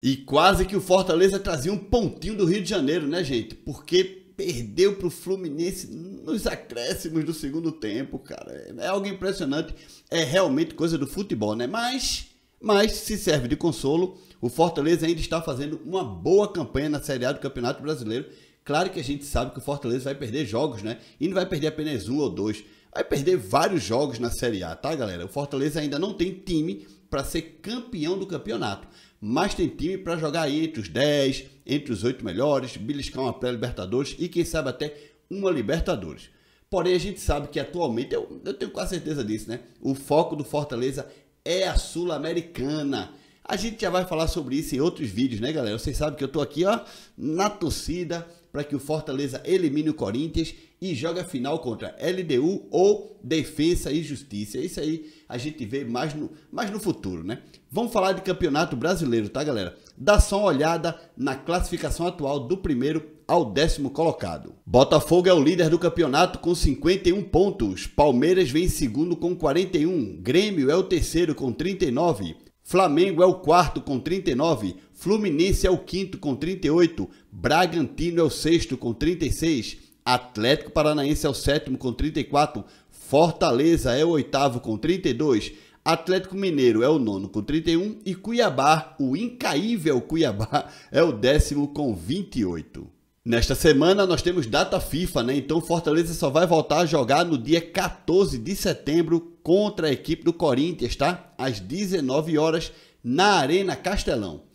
E quase que o Fortaleza trazia um pontinho do Rio de Janeiro, né, gente? Porque perdeu para o Fluminense nos acréscimos do segundo tempo, cara. É algo impressionante. É realmente coisa do futebol, né? Mas, mas se serve de consolo, o Fortaleza ainda está fazendo uma boa campanha na Série A do Campeonato Brasileiro. Claro que a gente sabe que o Fortaleza vai perder jogos, né? E não vai perder apenas um ou dois. Vai perder vários jogos na Série A, tá, galera? O Fortaleza ainda não tem time para ser campeão do campeonato mas tem time para jogar aí entre os 10, entre os 8 melhores, beliscar uma pré-Libertadores e quem sabe até uma Libertadores. Porém, a gente sabe que atualmente, eu, eu tenho quase certeza disso, né? O foco do Fortaleza é a Sul-Americana. A gente já vai falar sobre isso em outros vídeos, né, galera? Vocês sabem que eu tô aqui, ó, na torcida, para que o Fortaleza elimine o Corinthians e jogue a final contra LDU ou Defesa e Justiça. Isso aí a gente vê mais no, mais no futuro, né? Vamos falar de campeonato brasileiro, tá, galera? Dá só uma olhada na classificação atual do primeiro ao décimo colocado. Botafogo é o líder do campeonato com 51 pontos. Palmeiras vem em segundo com 41. Grêmio é o terceiro com 39. Flamengo é o quarto com 39. Fluminense é o quinto com 38, Bragantino é o sexto com 36, Atlético Paranaense é o sétimo com 34, Fortaleza é o oitavo com 32, Atlético Mineiro é o nono com 31 e Cuiabá, o incaível Cuiabá, é o décimo com 28. Nesta semana nós temos data FIFA, né? Então Fortaleza só vai voltar a jogar no dia 14 de setembro contra a equipe do Corinthians, tá? Às 19 horas na Arena Castelão.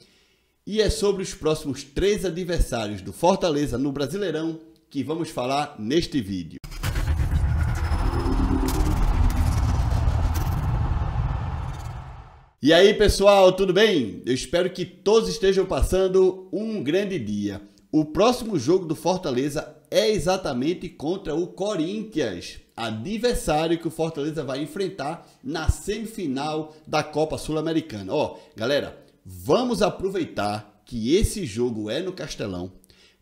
E é sobre os próximos três adversários do Fortaleza no Brasileirão que vamos falar neste vídeo. E aí pessoal, tudo bem? Eu espero que todos estejam passando um grande dia. O próximo jogo do Fortaleza é exatamente contra o Corinthians, adversário que o Fortaleza vai enfrentar na semifinal da Copa Sul-Americana. Ó, oh, galera, Vamos aproveitar que esse jogo é no Castelão.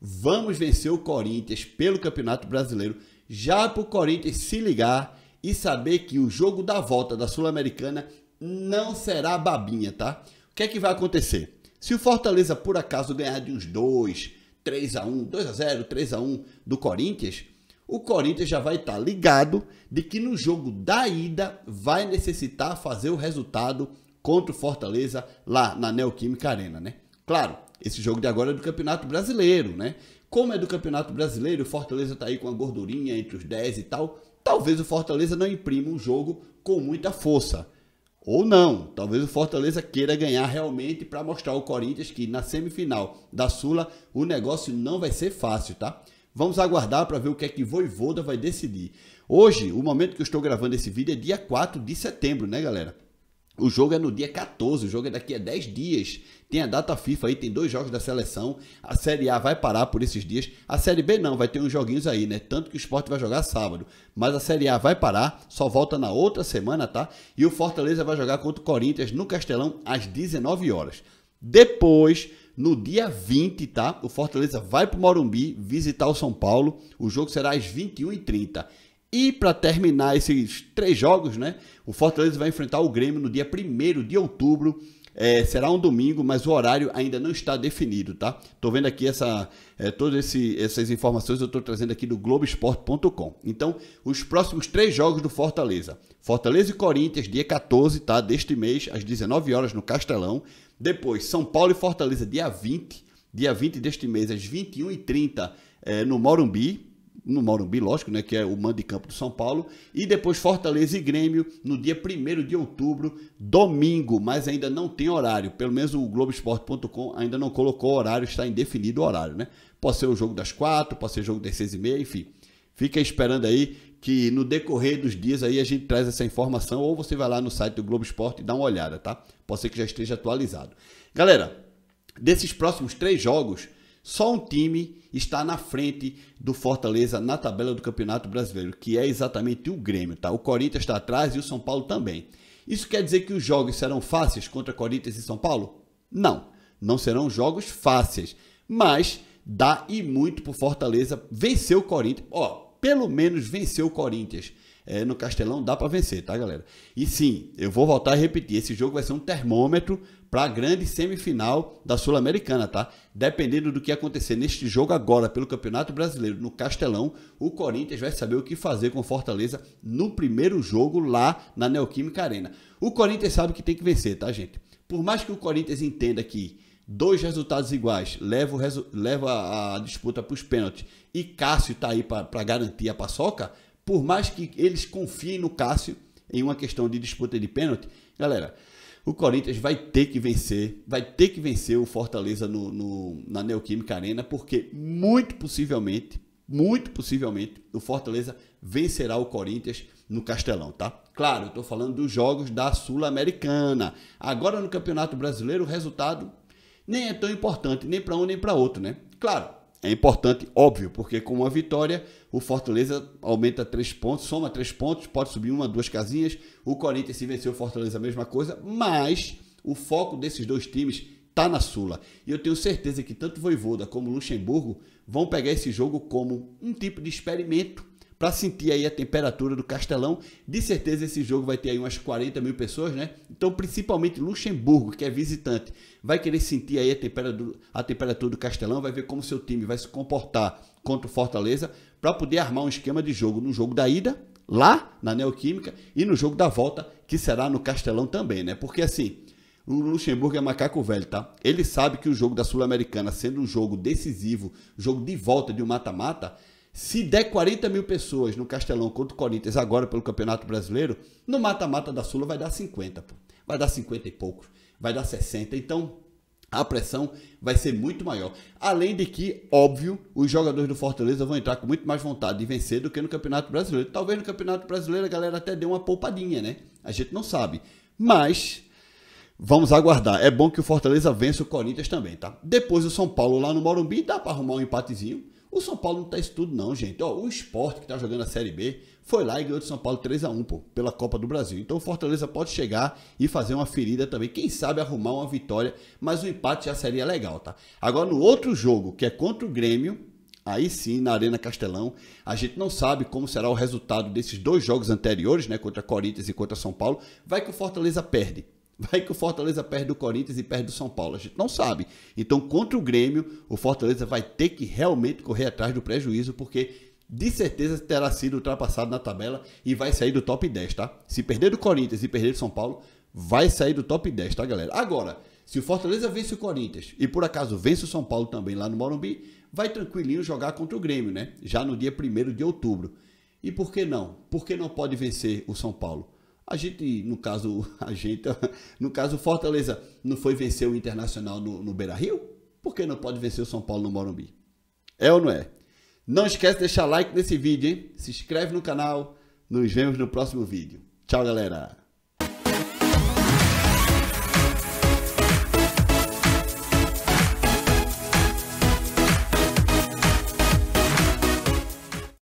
Vamos vencer o Corinthians pelo Campeonato Brasileiro, já para o Corinthians se ligar e saber que o jogo da volta da Sul-Americana não será babinha, tá? O que é que vai acontecer? Se o Fortaleza por acaso ganhar de uns 2, 3 a 1, 2 a 0, 3 a 1 do Corinthians, o Corinthians já vai estar tá ligado de que no jogo da ida vai necessitar fazer o resultado contra o Fortaleza lá na Neoquímica Arena, né? Claro, esse jogo de agora é do Campeonato Brasileiro, né? Como é do Campeonato Brasileiro, o Fortaleza tá aí com a gordurinha entre os 10 e tal. Talvez o Fortaleza não imprima um jogo com muita força. Ou não, talvez o Fortaleza queira ganhar realmente para mostrar ao Corinthians que na semifinal da Sula o negócio não vai ser fácil, tá? Vamos aguardar para ver o que é que Voivoda vai decidir. Hoje, o momento que eu estou gravando esse vídeo é dia 4 de setembro, né, galera? O jogo é no dia 14, o jogo é daqui a 10 dias. Tem a data FIFA aí, tem dois jogos da seleção. A Série A vai parar por esses dias. A Série B não, vai ter uns joguinhos aí, né? Tanto que o esporte vai jogar sábado. Mas a Série A vai parar, só volta na outra semana, tá? E o Fortaleza vai jogar contra o Corinthians no Castelão às 19 horas. Depois, no dia 20, tá? O Fortaleza vai pro Morumbi visitar o São Paulo. O jogo será às 21h30. E para terminar esses três jogos, né? O Fortaleza vai enfrentar o Grêmio no dia 1 de outubro. É, será um domingo, mas o horário ainda não está definido, tá? Tô vendo aqui essa, é, todas essas informações eu estou trazendo aqui do Globoesporte.com. Então, os próximos três jogos do Fortaleza: Fortaleza e Corinthians, dia 14, tá? Deste mês, às 19 horas no Castelão. Depois, São Paulo e Fortaleza, dia 20. Dia 20 deste mês, às 21h30, é, no Morumbi, no Morumbi, lógico, né, que é o mando de campo do São Paulo, e depois Fortaleza e Grêmio no dia 1 de outubro, domingo, mas ainda não tem horário, pelo menos o Globoesporte.com ainda não colocou horário, está indefinido o horário, né? Pode ser o jogo das quatro, pode ser o jogo das seis e meia, enfim. Fica esperando aí que no decorrer dos dias aí a gente traz essa informação ou você vai lá no site do Globo Esporte e dá uma olhada, tá? Pode ser que já esteja atualizado. Galera, desses próximos três jogos, só um time está na frente do Fortaleza na tabela do Campeonato Brasileiro, que é exatamente o Grêmio, tá? O Corinthians está atrás e o São Paulo também. Isso quer dizer que os jogos serão fáceis contra Corinthians e São Paulo? Não, não serão jogos fáceis, mas dá e muito o Fortaleza vencer o Corinthians. Ó, pelo menos vencer o Corinthians é, no Castelão dá para vencer, tá, galera? E sim, eu vou voltar a repetir, esse jogo vai ser um termômetro para a grande semifinal da Sul-Americana, tá? Dependendo do que acontecer neste jogo agora pelo Campeonato Brasileiro no Castelão, o Corinthians vai saber o que fazer com Fortaleza no primeiro jogo lá na Neoquímica Arena. O Corinthians sabe que tem que vencer, tá, gente? Por mais que o Corinthians entenda que dois resultados iguais leva, resu leva a, disputa para os pênaltis e Cássio está aí para garantir a paçoca, por mais que eles confiem no Cássio em uma questão de disputa de pênalti, galera, o Corinthians vai ter que vencer, vai ter que vencer o Fortaleza no, no, na Neoquímica Arena, porque muito possivelmente, muito possivelmente, o Fortaleza vencerá o Corinthians no Castelão, tá? Claro, eu tô falando dos jogos da Sul-Americana. Agora no Campeonato Brasileiro, o resultado nem é tão importante, nem para um nem para outro, né? Claro, é importante, óbvio, porque com uma vitória o Fortaleza aumenta três pontos, soma três pontos, pode subir uma, duas casinhas. O Corinthians, se vencer o Fortaleza, a mesma coisa, mas o foco desses dois times está na Sula. E eu tenho certeza que tanto Voivoda como Luxemburgo vão pegar esse jogo como um tipo de experimento para sentir aí a temperatura do Castelão. De certeza esse jogo vai ter aí umas 40 mil pessoas, né? Então, principalmente Luxemburgo, que é visitante, vai querer sentir aí a temperatura, a temperatura do Castelão, vai ver como seu time vai se comportar contra o Fortaleza, para poder armar um esquema de jogo no jogo da ida, lá na Neoquímica, e no jogo da volta, que será no Castelão também, né? Porque assim, o Luxemburgo é macaco velho, tá? Ele sabe que o jogo da Sul-Americana, sendo um jogo decisivo, jogo de volta de um mata-mata, se der 40 mil pessoas no Castelão contra o Corinthians agora pelo Campeonato Brasileiro, no mata-mata da Sula vai dar 50, pô. Vai dar 50 e poucos, vai dar 60. Então, a pressão vai ser muito maior. Além de que, óbvio, os jogadores do Fortaleza vão entrar com muito mais vontade de vencer do que no Campeonato Brasileiro. Talvez no Campeonato Brasileiro a galera até dê uma poupadinha, né? A gente não sabe. Mas Vamos aguardar. É bom que o Fortaleza vença o Corinthians também, tá? Depois o São Paulo lá no Morumbi dá para arrumar um empatezinho. O São Paulo não tá isso tudo não, gente. Ó, o esporte que tá jogando a Série B foi lá e ganhou de São Paulo 3 a 1 pô, pela Copa do Brasil. Então o Fortaleza pode chegar e fazer uma ferida também. Quem sabe arrumar uma vitória, mas o empate já seria legal, tá? Agora no outro jogo, que é contra o Grêmio, aí sim na Arena Castelão. A gente não sabe como será o resultado desses dois jogos anteriores, né, contra Corinthians e contra São Paulo. Vai que o Fortaleza perde. Vai que o Fortaleza perde do Corinthians e perde do São Paulo. A gente não sabe. Então, contra o Grêmio, o Fortaleza vai ter que realmente correr atrás do prejuízo, porque de certeza terá sido ultrapassado na tabela e vai sair do top 10, tá? Se perder do Corinthians e perder do São Paulo, vai sair do top 10, tá, galera? Agora, se o Fortaleza vence o Corinthians e por acaso vence o São Paulo também lá no Morumbi, vai tranquilinho jogar contra o Grêmio, né? Já no dia 1 de outubro. E por que não? Por que não pode vencer o São Paulo? A gente, no caso, a gente, no caso, Fortaleza não foi vencer o Internacional no, no Beira Rio? Por que não pode vencer o São Paulo no Morumbi? É ou não é? Não esquece de deixar like nesse vídeo, hein? Se inscreve no canal. Nos vemos no próximo vídeo. Tchau, galera!